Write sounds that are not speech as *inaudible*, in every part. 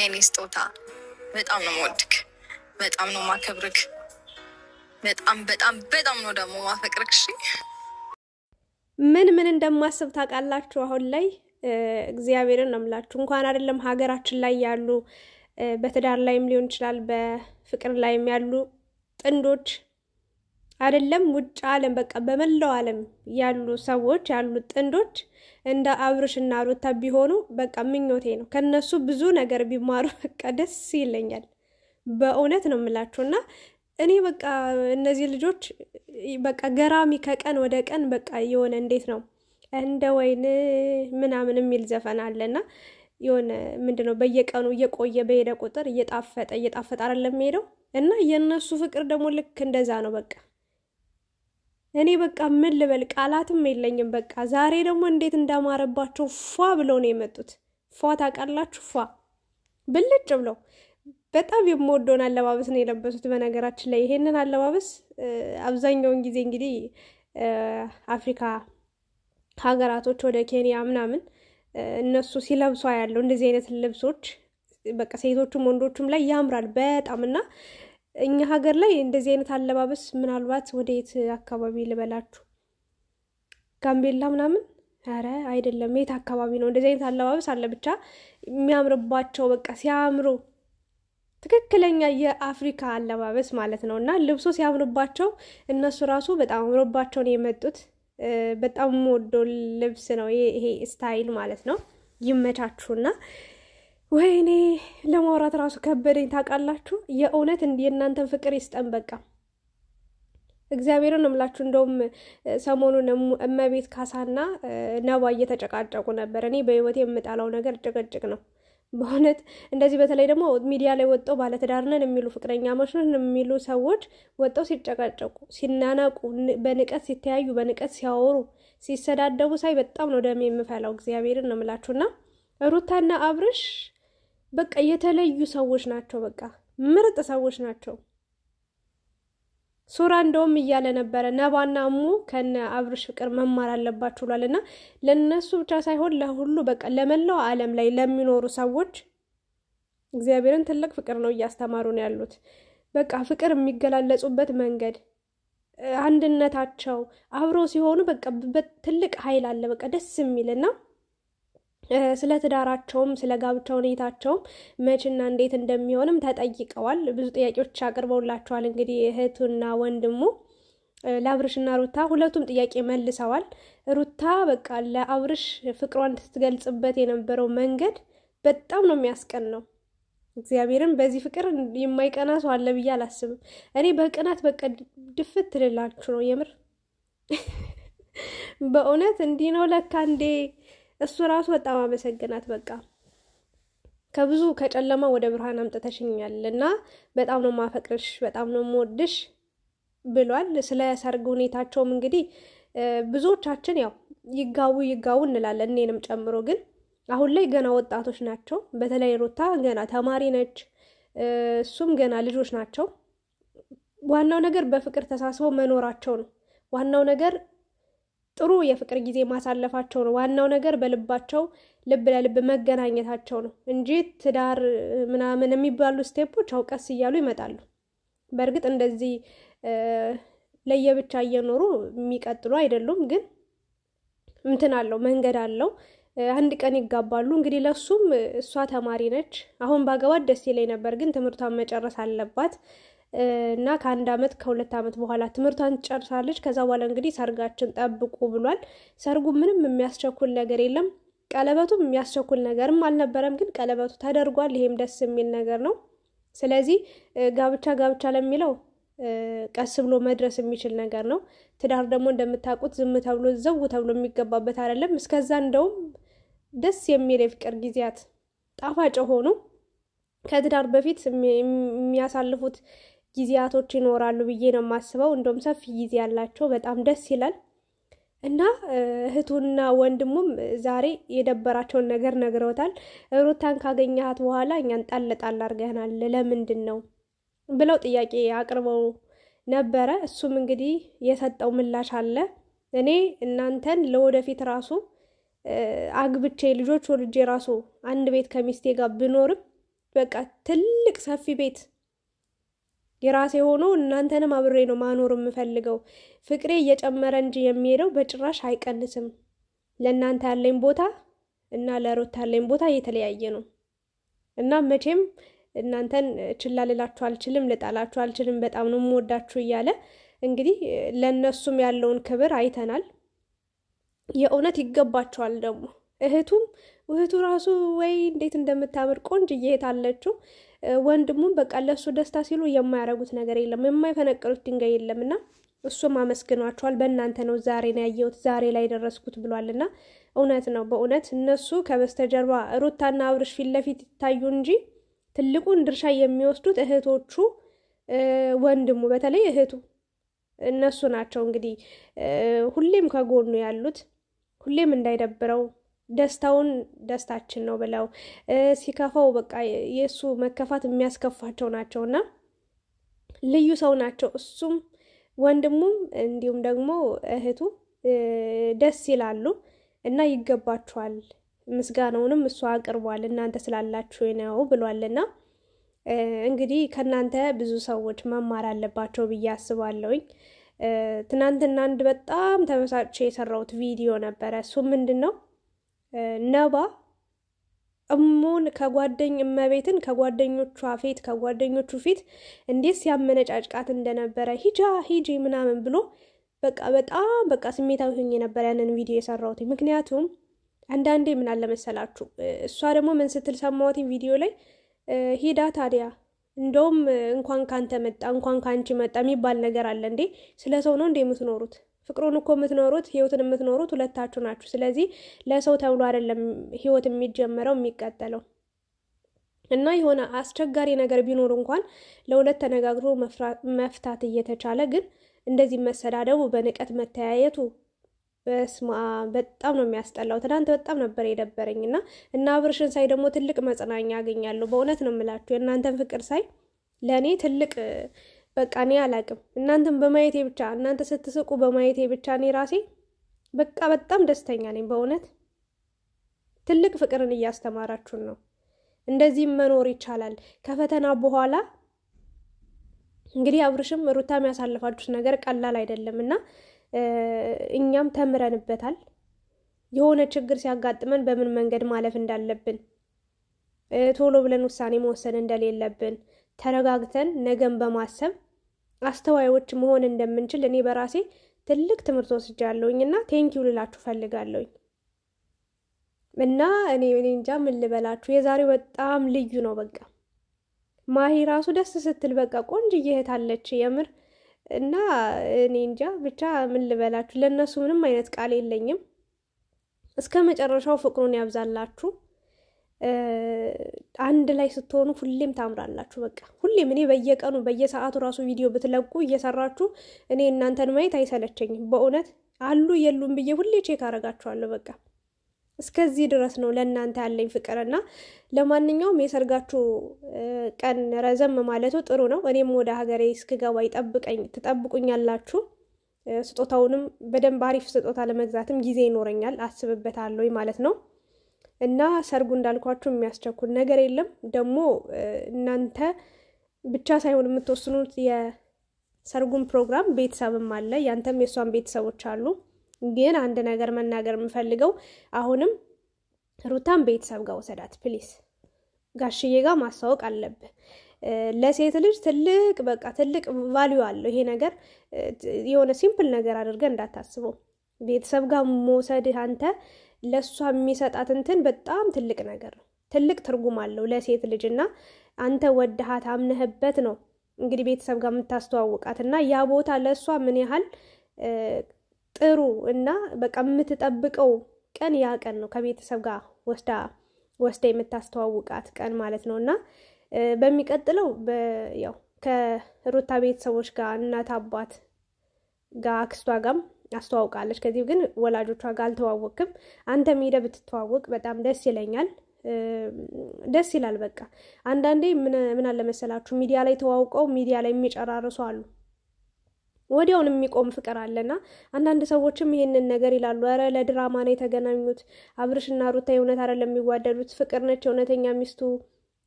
የኔ ስጦታ። በጣም ነው መወድክ፣ በጣም ነው ማከብርክ፣ በጣም በጣም በጣም ነው ደግሞ ማፈቅርክ። እሺ ምን ምን እንደማስብ ታውቃላችሁ? አሁን ላይ እግዚአብሔርን ነው የምላችሁ። እንኳን አይደለም ሀገራችን ላይ ያሉ በትዳር ላይም ሊሆን ይችላል በፍቅር ላይም ያሉ ጥንዶች አይደለም ውጭ ዓለም በቃ በመላው ዓለም ያሉ ሰዎች ያሉ ጥንዶች እንደ አብርሽ እና ሩታ ቢሆኑ በቃ ምኞቴ ነው። ከነሱ ብዙ ነገር ቢማሩ *laughs* በቃ ደስ ይለኛል። በእውነት ነው የምላችሁ እና እኔ በቃ እነዚህ ልጆች በቃ ገራሚ ከቀን ወደ ቀን በቃ የሆነ እንዴት ነው እንደ ወይን ምናምን የሚል ዘፈን አለና የሆነ ምንድን ነው በየቀኑ እየቆየ በሄደ ቁጥር እየጣፈጠ እየጣፈጠ አይደለም ሄደው እና የእነሱ ፍቅር ደግሞ ልክ እንደዛ ነው በቃ እኔ በቃ ምን ልበል ቃላትም የለኝም። በቃ ዛሬ ደግሞ እንዴት እንዳማረባቸው ፏ ብለው ነው የመጡት። ፏ ታውቃላችሁ፣ ፏ ብልጭ ብለው በጣም የምወደውን አለባበስ ነው የለበሱት። በነገራችን ላይ ይሄንን አለባበስ አብዛኛውን ጊዜ እንግዲህ አፍሪካ ሀገራቶች ወደ ኬንያ ምናምን እነሱ ሲለብሷ ያለው እንደዚህ አይነት ልብሶች በቃ ሴቶቹም ወንዶቹም ላይ ያምራል በጣም እና እኛ ሀገር ላይ እንደዚህ አይነት አለባበስ ምናልባት ወደ የት አካባቢ ልበላችሁ፣ ጋምቤላ ምናምን ኧረ አይደለም፣ የት አካባቢ ነው እንደዚህ አይነት አለባበስ አለ። ብቻ የሚያምርባቸው በቃ ሲያምሩ ትክክለኛ የአፍሪካ አለባበስ ማለት ነው። እና ልብሶ ሲያምርባቸው እነሱ ራሱ በጣም አምሮባቸውን የመጡት በጣም ወዶ ልብስ ነው ይሄ ስታይል ማለት ነው። ይመቻችሁና ወይኔ ለማውራት ራሱ ከበደኝ ታውቃላችሁ። የእውነት የእናንተን ፍቅር ይስጠን በቃ እግዚአብሔርን እምላችሁ እንደውም ሰሞኑን እመቤት ካሳና ነባ እየተጨቃጨቁ ነበር። እኔ በህይወት የምጣላው ነገር ጭቅጭቅ ነው። በእውነት እንደዚህ በተለይ ደግሞ ሚዲያ ላይ ወጠው ባለትዳርነን የሚሉ ፍቅረኛ ማሽነን የሚሉ ሰዎች ወጠው ሲጨቃጨቁ፣ ሲናነቁ፣ በንቀት ሲተያዩ፣ በንቀት ሲያወሩ፣ ሲሰዳደቡ ሳይ በጣም ነው ደሜ የምፈላው። እግዚአብሔርን ነው የምላችሁና ሩታና አብርሽ በቃ የተለዩ ሰዎች ናቸው። በቃ ምርጥ ሰዎች ናቸው። ሱራ እንደውም እያለ ነበረ ነባና እሙ ከነ አብርሽ ፍቅር መማር አለባችሁ ብሏል። እና ለእነሱ ብቻ ሳይሆን ለሁሉ በቃ ለመላው ዓለም ላይ ለሚኖሩ ሰዎች እግዚአብሔርን ትልቅ ፍቅር ነው እያስተማሩ ነው ያሉት። በቃ ፍቅር የሚገላለጹበት መንገድ አንድነታቸው፣ አብሮ ሲሆኑ በቃ ትልቅ ኃይል አለ። በቃ ደስ የሚልና ስለ ትዳራቸውም ስለ ጋብቻ ሁኔታቸውም መቼና እንዴት እንደሚሆንም ተጠይቀዋል። ብዙ ጥያቄዎች አቅርበውላቸዋል። እንግዲህ እህቱና ወንድሙ ለአብርሽና ሩታ ሁለቱም ጥያቄ መልሰዋል። ሩታ በቃ ለአብርሽ ፍቅሯን ስትገልጽበት የነበረው መንገድ በጣም ነው የሚያስቀን ነው። እግዚአብሔርን በዚህ ፍቅር የማይቀና ሰው አለ ብዬ አላስብም። እኔ በቅናት በቃ ድፍት ትልላችሁ ነው የምር *laughs* በእውነት እንዲህ ነው ለካ እንዴ እሱ ራሱ በጣም አመሰግናት። በቃ ከብዙ ከጨለማ ወደ ብርሃን አምጥተሽኛል እና በጣም ነው ማፈቅርሽ፣ በጣም ነው የምወድሽ ብሏል። ስለ ሰርግ ሁኔታቸውም እንግዲህ ብዙዎቻችን ያው ይጋቡ ይጋቡ እንላለን እኔንም ጨምሮ። ግን አሁን ላይ ገና ወጣቶች ናቸው። በተለይ ሩታ ገና ተማሪ ነች፣ እሱም ገና ልጆች ናቸው። ዋናው ነገር በፍቅር ተሳስበው መኖራቸው ነው። ዋናው ነገር ጥሩ የፍቅር ጊዜ ማሳለፋቸው ነው። ዋናው ነገር በልባቸው ልብ ለልብ መገናኘታቸው ነው እንጂ ትዳር ምናምን የሚባሉ ስቴፖች ያው ቀስ እያሉ ይመጣሉ። በእርግጥ እንደዚህ ለየብቻ እየኖሩ የሚቀጥሉ አይደሉም፣ ግን እንትን አለው መንገድ አለው። አንድ ቀን ይጋባሉ። እንግዲህ ለሱም እሷ ተማሪ ነች። አሁን ባገባት ደስ ይለኝ ነበር፣ ግን ትምህርቷን መጨረስ አለባት። እና ከአንድ አመት ከሁለት አመት በኋላ ትምህርቷን ትጨርሳለች ከዛ በኋላ እንግዲህ ሰርጋችን ጠብቁ ብሏል። ሰርጉ ምንም የሚያስቸኩል ነገር የለም። ቀለበቱም የሚያስቸኩል ነገርም አልነበረም፣ ግን ቀለበቱ ተደርጓል። ይሄም ደስ የሚል ነገር ነው። ስለዚህ ጋብቻ ጋብቻ ለሚለው ቀስ ብሎ መድረስ የሚችል ነገር ነው። ትዳር ደግሞ እንደምታውቁት ዝም ተብሎ ዘው ተብሎ የሚገባበት አይደለም። እስከዛ እንደውም ደስ የሚል የፍቅር ጊዜያት ጣፋጭ ሆኑ ከትዳር በፊት የሚያሳልፉት ጊዜያቶች ይኖራሉ ብዬ ነው የማስበው። እንደውም ሰፊ ጊዜ ያላቸው በጣም ደስ ይላል እና እህቱና ወንድሙም ዛሬ የደበራቸውን ነገር ነግረውታል። ሩታን ካገኘሃት በኋላ እኛን ጣል ጣል አድርገናል ለምንድን ነው ብለው ጥያቄ አቅርበው ነበረ። እሱም እንግዲህ የሰጠው ምላሽ አለ። እኔ እናንተን ለወደፊት ራሱ አግብቼ ልጆች ወልጄ ራሱ አንድ ቤት ከሚስቴ ጋር ብኖርም በቃ ትልቅ ሰፊ ቤት የራሴ ሆኖ እናንተንም አብሬ ነው ማኖር የምፈልገው። ፍቅሬ እየጨመረ እንጂ የሚሄደው በጭራሽ አይቀንስም። ለእናንተ ያለኝ ቦታ እና ለሮት ያለኝ ቦታ እየተለያየ ነው እና መቼም እናንተን ችላ ልላችሁ አልችልም፣ ልጣላችሁ አልችልም፣ በጣም ነው የምወዳችሁ እያለ እንግዲህ ለእነሱም ያለውን ክብር አይተናል። የእውነት ይገባቸዋል ደግሞ እህቱም እህቱ ራሱ ወይ እንዴት እንደምታምር ቆንጅ እየሄት አለችው። ወንድሙም በቃ ለእሱ ደስታ ሲሉ የማያረጉት ነገር የለም፣ የማይፈነቅሉት ድንጋይ የለም እና እሱም አመስግኗቸዋል። በእናንተ ነው ዛሬ ነው ያየሁት፣ ዛሬ ላይ ደረስኩት ብሏል እና እውነት ነው በእውነት እነሱ ከበስተጀርባ ሩታና አብርሽ ፊት ለፊት ይታዩ እንጂ ትልቁን ድርሻ የሚወስዱት እህቶቹ፣ ወንድሙ፣ በተለይ እህቱ እነሱ ናቸው እንግዲህ ሁሌም ከጎኑ ያሉት ሁሌም እንዳይደብረው ደስታውን ደስታችን ነው ብለው ሲከፋው በቃ የእሱ መከፋት የሚያስከፋቸው ናቸው እና ልዩ ሰው ናቸው። እሱም ወንድሙም እንዲሁም ደግሞ እህቱ ደስ ይላሉ እና ይገባችኋል፣ ምስጋናውንም እሱ አቅርቧል እናንተ ስላላችሁ ነው ብሏልና እንግዲህ ከእናንተ ብዙ ሰዎች መማር አለባቸው ብዬ አስባለሁኝ። ትናንትና አንድ በጣም ተመሳጭ የሰራሁት ቪዲዮ ነበረ። እሱ ምንድን ነው ነባ እሙን ከጓደኝ እመቤትን ከጓደኞቿ ፊት ከጓደኞቹ ፊት እንዴት ሲያመነጫጭቃት እንደነበረ ሂጃ ሂጂ ምናምን ብሎ በቃ በጣም በቃ ስሜታዊ ሆኜ ነበር ያንን ቪዲዮ የሰራሁት። ምክንያቱም አንዳንዴ ምን አለመሰላችሁ እሷ ደግሞ ምን ስትል ሰማሁት ቪዲዮ ላይ ሂዳ ታዲያ እንደውም እንኳን ካንተ መጣ እንኳን ካንቺ መጣ የሚባል ነገር አለ እንዴ? ስለ ሰው ነው እንዴ የምትኖሩት? ፍቅሩን እኮ የምትኖሩት ህይወትን የምትኖሩት ሁለታችሁ ናችሁ። ስለዚህ ለሰው ተብሎ አይደለም ህይወት የሚጀመረው የሚቀጠለው። እና የሆነ አስቸጋሪ ነገር ቢኖር እንኳን ለሁለት ተነጋግሮ መፍታት እየተቻለ ግን እንደዚህ መሰዳደቡ፣ በንቀት መተያየቱ በስማ በጣም ነው የሚያስጠላው። ትናንት በጣም ነበር የደበረኝ እና እና አብርሽን ሳይ ደግሞ ትልቅ መጽናኛ አገኛለሁ። በእውነት ነው የምላችሁ የእናንተን ፍቅር ሳይ ለእኔ ትልቅ በቃ እኔ አላቅም። እናንተን በማየቴ ብቻ እናንተ ስትስቁ በማየቴ ብቻ እኔ ራሴ በቃ በጣም ደስተኛ ነኝ። በእውነት ትልቅ ፍቅርን እያስተማራችሁን ነው። እንደዚህም መኖር ይቻላል። ከፈተና በኋላ እንግዲህ አብርሽም ሩታ ያሳለፋችሁት ነገር ቀላል አይደለም እና እኛም ተምረንበታል። የሆነ ችግር ሲያጋጥመን በምን መንገድ ማለፍ እንዳለብን ቶሎ ብለን ውሳኔ መወሰን እንደሌለብን ተረጋግተን ነገን በማሰብ አስተዋዮች መሆን እንደምንችል እኔ በራሴ ትልቅ ትምህርት ወስጃለሁኝ እና ቴንኪው ልላችሁ ፈልጋለሁኝ። እና እኔ እኔ እንጃ ምን ልበላችሁ፣ የዛሬው በጣም ልዩ ነው። በቃ ማሂ ራሱ ደስ ስትል በቃ ቆንጅዬ እህት አለች የምር እና እኔ እንጃ ብቻ ምን ልበላችሁ፣ ለእነሱ ምንም አይነት ቃል የለኝም። እስከ መጨረሻው ፍቅሩን ያብዛላችሁ። አንድ ላይ ስትሆኑ ሁሌም ታምራላችሁ። በቃ ሁሌም እኔ በየቀኑ በየሰዓቱ ራሱ ቪዲዮ ብትለቁ እየሰራችሁ እኔ እናንተን ማየት አይሰለቸኝም። በእውነት አሉ የሉም ብዬ ሁሌ ቼክ አረጋችኋለሁ። በቃ እስከዚህ ድረስ ነው ለእናንተ ያለኝ ፍቅር እና ለማንኛውም የሰርጋችሁ ቀን ረዘም ማለቱ ጥሩ ነው። እኔም ወደ ሀገሬ እስክገባ ይጠብቀኝ ትጠብቁኛላችሁ። ስጦታውንም በደንብ አሪፍ ስጦታ ለመግዛትም ጊዜ ይኖረኛል አስብበታለሁ ማለት ነው። እና ሰርጉ እንዳልኳችሁ የሚያስቸኩል ነገር የለም። ደግሞ እናንተ ብቻ ሳይሆን የምትወስኑት የሰርጉን ፕሮግራም ቤተሰብም አለ፣ ያንተም የእሷን ቤተሰቦች አሉ። ግን አንድ ነገር መናገር የምፈልገው አሁንም ሩታን ቤተሰብ ጋር ወሰዳት ፕሊስ። ጋሽዬ ጋር ማስተዋወቅ አለብህ። ለሴት ልጅ ትልቅ በቃ ትልቅ ቫሊዩ አለው ይሄ ነገር። የሆነ ሲምፕል ነገር አድርገህ እንዳታስበው ቤተሰብ ጋር መውሰድህ አንተ ለእሷ የሚሰጣት እንትን በጣም ትልቅ ነገር ነው። ትልቅ ትርጉም አለው ለሴት ልጅ እና አንተ ወደሃት አምነህበት ነው እንግዲህ ቤተሰብ ጋር የምታስተዋውቃት እና ያ ቦታ ለእሷ ምን ያህል ጥሩ እና በቃ የምትጠብቀው ቀን ያ ቀን ነው። ከቤተሰብ ጋር ወስዳ ወስዳ የምታስተዋውቃት ቀን ማለት ነው እና በሚቀጥለው ያው ከሩታ ቤተሰቦች ጋር እናት አባት ጋር አክስቷ ጋም አስተዋውቃለች። ከዚህ ግን ወላጆቿ ጋር አልተዋወቅም። አንተም ሄደህ ብትተዋወቅ በጣም ደስ ይለኛል። ደስ ይላል። በቃ አንዳንዴ ምን አለ መሰላችሁ ሚዲያ ላይ ተዋውቀው ሚዲያ ላይ የሚጨራርሱ አሉ። ወዲያውን የሚቆም ፍቅር አለና አንዳንድ ሰዎችም ይህንን ነገር ይላሉ። ኧረ ለድራማ ነው የተገናኙት አብርሽና ሩታ እውነት አይደለም የሚዋደዱት፣ ፍቅር ነች እውነተኛ ሚስቱ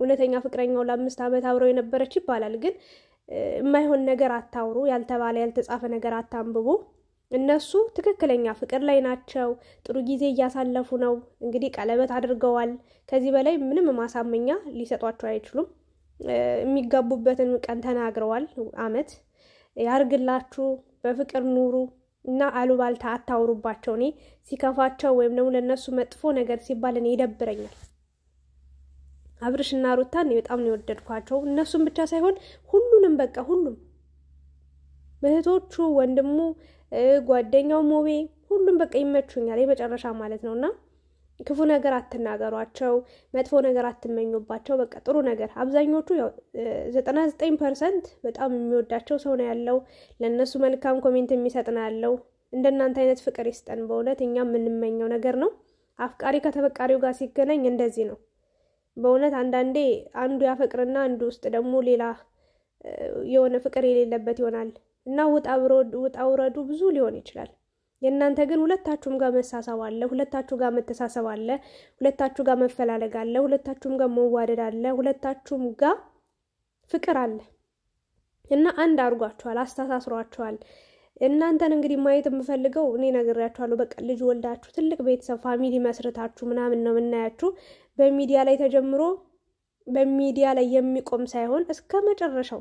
እውነተኛ ፍቅረኛው ለአምስት ዓመት አብረው የነበረች ይባላል። ግን የማይሆን ነገር አታውሩ፣ ያልተባለ ያልተጻፈ ነገር አታንብቡ። እነሱ ትክክለኛ ፍቅር ላይ ናቸው። ጥሩ ጊዜ እያሳለፉ ነው። እንግዲህ ቀለበት አድርገዋል። ከዚህ በላይ ምንም ማሳመኛ ሊሰጧቸው አይችሉም። የሚጋቡበትን ቀን ተናግረዋል። አመት ያርግላችሁ፣ በፍቅር ኑሩ እና አሉባልታ አታውሩባቸው። እኔ ሲከፋቸው ወይም ደግሞ ለእነሱ መጥፎ ነገር ሲባል እኔ ይደብረኛል። አብርሽና እኔ በጣም ነው የወደድኳቸው። እነሱም ብቻ ሳይሆን ሁሉንም በቃ ሁሉም እህቶቹ፣ ወንድሙ ጓደኛው ሙቤ ሁሉም በቃ ይመቹኛል የመጨረሻ ማለት ነው እና ክፉ ነገር አትናገሯቸው፣ መጥፎ ነገር አትመኙባቸው። በቃ ጥሩ ነገር አብዛኞቹ ዘጠና ዘጠኝ ፐርሰንት በጣም የሚወዳቸው ሰው ነው ያለው። ለእነሱ መልካም ኮሜንት የሚሰጥ ነው ያለው። እንደናንተ አይነት ፍቅር ይስጠን በእውነት እኛ የምንመኘው ነገር ነው። አፍቃሪ ከተፈቃሪው ጋር ሲገናኝ እንደዚህ ነው በእውነት አንዳንዴ አንዱ ያፈቅርና አንዱ ውስጥ ደግሞ ሌላ የሆነ ፍቅር የሌለበት ይሆናል። እና ውጣ ውረዱ ብዙ ሊሆን ይችላል። የእናንተ ግን ሁለታችሁም ጋር መሳሰብ አለ፣ ሁለታችሁ ጋር መተሳሰብ አለ፣ ሁለታችሁ ጋር መፈላለግ አለ፣ ሁለታችሁም ጋር መዋደድ አለ፣ ሁለታችሁም ጋር ፍቅር አለ እና አንድ አድርጓችኋል፣ አስተሳስሯችኋል። እናንተን እንግዲህ ማየት የምፈልገው እኔ ነግሬያችኋለሁ። በቃ ልጅ ወልዳችሁ ትልቅ ቤተሰብ ፋሚሊ መስርታችሁ ምናምን ነው የምናያችሁ። በሚዲያ ላይ ተጀምሮ በሚዲያ ላይ የሚቆም ሳይሆን እስከ መጨረሻው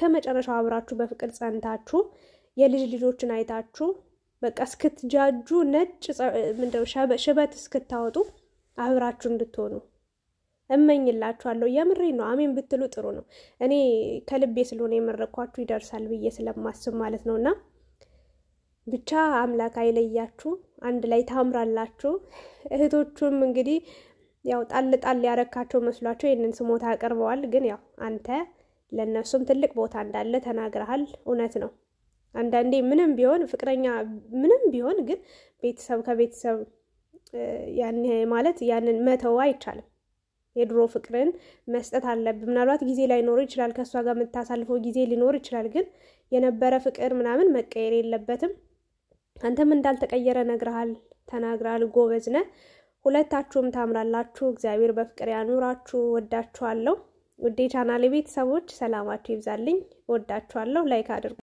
ከመጨረሻው አብራችሁ በፍቅር ጸንታችሁ የልጅ ልጆችን አይታችሁ በቃ እስክትጃጁ ነጭ ምንድነው ሽበት እስክታወጡ አብራችሁ እንድትሆኑ እመኝላችኋለሁ። የምሬ ነው። አሜን ብትሉ ጥሩ ነው። እኔ ከልቤ ስለሆነ የመረኳችሁ ይደርሳል ብዬ ስለማስብ ማለት ነው። እና ብቻ አምላክ አይለያችሁ፣ አንድ ላይ ታምራላችሁ። እህቶቹም እንግዲህ ያው ጣል ጣል ያረካቸው መስሏቸው ይህንን ስሞታ አቅርበዋል። ግን ያው አንተ ለእነሱም ትልቅ ቦታ እንዳለ ተናግረሃል። እውነት ነው። አንዳንዴ ምንም ቢሆን ፍቅረኛ ምንም ቢሆን ግን ቤተሰብ ከቤተሰብ ያን ማለት ያንን መተው አይቻልም። የድሮ ፍቅርን መስጠት አለብን። ምናልባት ጊዜ ላይኖር ይችላል፣ ከእሷ ጋር የምታሳልፈው ጊዜ ሊኖር ይችላል። ግን የነበረ ፍቅር ምናምን መቀየር የለበትም። አንተም እንዳልተቀየረ ነግረሃል፣ ተናግረሃል። ጎበዝ ነህ። ሁለታችሁም ታምራላችሁ። እግዚአብሔር በፍቅር ያኑራችሁ። ወዳችኋለሁ። ውዴ ቻናሌ ቤተሰቦች ሰላማችሁ ይብዛልኝ። ወዳችኋለሁ። ላይክ አድርጉ።